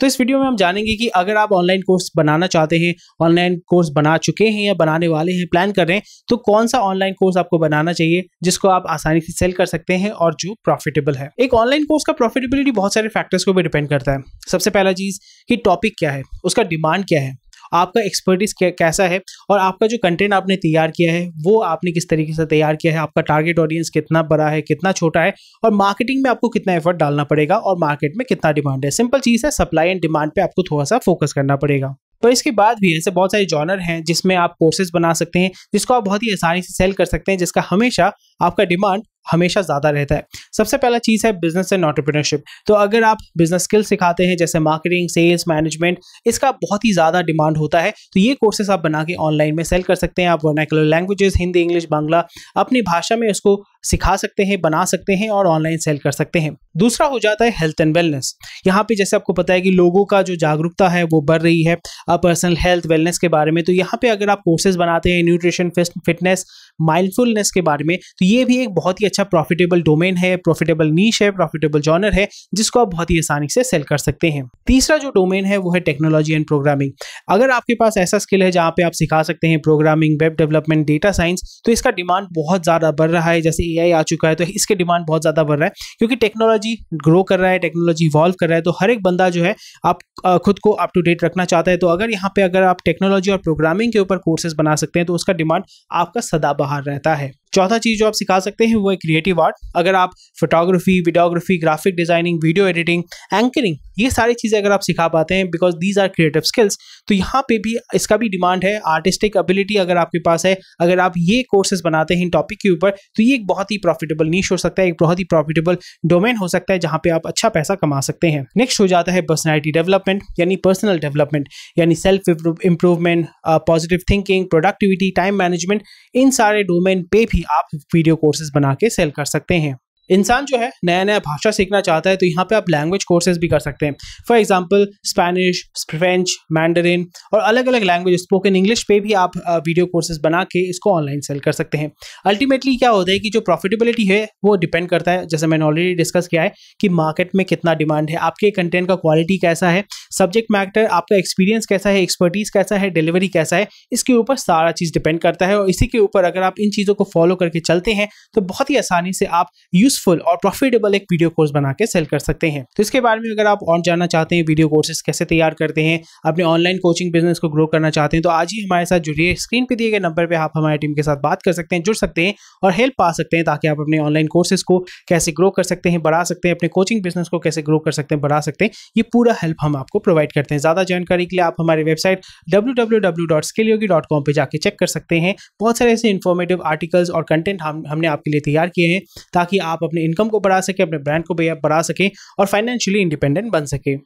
तो इस वीडियो में हम जानेंगे कि अगर आप ऑनलाइन कोर्स बनाना चाहते हैं ऑनलाइन कोर्स बना चुके हैं या बनाने वाले हैं प्लान कर रहे हैं तो कौन सा ऑनलाइन कोर्स आपको बनाना चाहिए जिसको आप आसानी से सेल कर सकते हैं और जो प्रॉफिटेबल है एक ऑनलाइन कोर्स का प्रॉफिटेबिलिटी बहुत सारे फैक्टर्स को भी डिपेंड करता है सबसे पहला चीज कि टॉपिक क्या है उसका डिमांड क्या है आपका एक्सपर्टीज कैसा है और आपका जो कंटेंट आपने तैयार किया है वो आपने किस तरीके से तैयार किया है आपका टारगेट ऑडियंस कितना बड़ा है कितना छोटा है और मार्केटिंग में आपको कितना एफर्ट डालना पड़ेगा और मार्केट में कितना डिमांड है सिंपल चीज़ है सप्लाई एंड डिमांड पर आपको थोड़ा सा फोकस करना पड़ेगा तो इसके बाद भी ऐसे बहुत सारे जॉनर हैं जिसमें आप कोर्सेज बना सकते हैं जिसको आप बहुत ही आसानी से सेल कर सकते हैं जिसका हमेशा आपका डिमांड हमेशा ज़्यादा रहता है सबसे पहला चीज़ है बिजनेस एंड ऑन्टरप्रिनरशिप तो अगर आप बिजनेस स्किल्स सिखाते हैं जैसे मार्केटिंग सेल्स मैनेजमेंट इसका बहुत ही ज़्यादा डिमांड होता है तो ये कोर्सेस आप बना के ऑनलाइन में सेल कर सकते हैं आप vernacular languages Hindi English Bangla अपनी भाषा में उसको सिखा सकते हैं बना सकते हैं और ऑनलाइन सेल कर सकते हैं दूसरा हो जाता है हेल्थ एंड वेलनेस यहाँ पे जैसे आपको पता है कि लोगों का जो जागरूकता है वो बढ़ रही है पर्सनल हेल्थ वेलनेस के बारे में तो यहाँ पे अगर आप कोर्सेज बनाते हैं न्यूट्रिशन फिटनेस माइंडफुलनेस के बारे में तो ये भी एक बहुत ही अच्छा प्रॉफिटेबल डोमेन है प्रॉफिटेबल नीच है प्रॉफिटेबल जॉनर है जिसको आप बहुत ही आसानी से सेल कर सकते हैं तीसरा जो डोमेन है वो है टेक्नोलॉजी एंड प्रोग्रामिंग अगर आपके पास ऐसा स्किल है जहाँ पे आप सिखा सकते हैं programming web development data science तो इसका डिमांड बहुत ज़्यादा बढ़ रहा है जैसे ए एआई आ चुका है तो इसके डिमांड बहुत ज़्यादा बढ़ रहा है क्योंकि टेक्नोलॉजी ग्रो कर रहा है टेक्नोलॉजी इवॉल्व कर रहा है तो हर एक बंदा जो है आप खुद को अप टू डेट रखना चाहता है तो अगर यहाँ पे अगर आप टेक्नोलॉजी और प्रोग्रामिंग के ऊपर कोर्सेज बना सकते हैं तो उसका डिमांड आपका सदाबहार रहता है चौथा चीज़ जो आप सिखा सकते हैं वो है क्रिएटिव आर्ट अगर आप photography videography graphic designing video editing anchoring ये सारी चीज़ें अगर आप सिखा पाते हैं because these are creative skills तो यहाँ पे भी इसका भी डिमांड है आर्टिस्टिक एबिलिटी अगर आपके पास है अगर आप ये कोर्सेज बनाते हैं इन टॉपिक के ऊपर तो ये एक बहुत ही प्रॉफिटेबल नीच हो सकता है एक बहुत ही प्रॉफिटेबल डोमेन हो सकता है जहाँ पे आप अच्छा पैसा कमा सकते हैं नेक्स्ट हो जाता है पर्सनैलिटी डेवलपमेंट यानी पर्सनल डेवलपमेंट यानी self improvement positive thinking productivity time management इन सारे डोमेन पे भी आप वीडियो कोर्सेज बना के सेल कर सकते हैं इंसान जो है नया नया भाषा सीखना चाहता है तो यहाँ पे आप लैंग्वेज कोर्सेज भी कर सकते हैं for example Spanish French Mandarin और अलग अलग लैंग्वेज स्पोकन इंग्लिश पे भी आप वीडियो कोर्सेज बना के इसको ऑनलाइन सेल कर सकते हैं अल्टीमेटली क्या होता है कि जो प्रॉफिटेबिलिटी है वो डिपेंड करता है जैसे मैंने ऑलरेडी डिस्कस किया है कि मार्केट में कितना डिमांड है आपके कंटेंट का क्वालिटी कैसा है सब्जेक्ट मैटर आपका एक्सपीरियंस कैसा है एक्सपर्टीज़ कैसा है डिलीवरी कैसा है इसके ऊपर सारा चीज़ डिपेंड करता है और इसी के ऊपर अगर आप इन चीज़ों को फॉलो करके चलते हैं तो बहुत ही आसानी से आप यूज यूजफुल और प्रॉफिटेबल एक वीडियो कोर्स बना के सेल कर सकते हैं तो इसके बारे में अगर आप और जानना चाहते हैं वीडियो कोर्सेज कैसे तैयार करते हैं अपने ऑनलाइन कोचिंग बिजनेस को ग्रो करना चाहते हैं तो आज ही हमारे साथ जुड़िए स्क्रीन पर दिए गए नंबर पर आप हमारी टीम के साथ बात कर सकते हैं जुड़ सकते हैं और हेल्प पा सकते हैं ताकि आप अपने ऑनलाइन कोर्सेज को कैसे ग्रो कर सकते हैं बढ़ा सकते हैं अपने कोचिंग बिजनेस को कैसे ग्रो कर सकते हैं बढ़ा सकते हैं ये पूरा हेल्प हम आपको प्रोवाइड करते हैं ज़्यादा जानकारी के लिए आप हमारी वेबसाइट डब्ल्यू पे जाके चेक कर सकते हैं बहुत सारे ऐसे इन्फॉर्मेटिव आर्टिकल्स और कंटेंट हम हमने आपके लिए तैयार किए हैं ताकि आप अपने इनकम को बढ़ा सके अपने ब्रांड को बढ़ा सकें और फाइनेंशियली इंडिपेंडेंट बन सके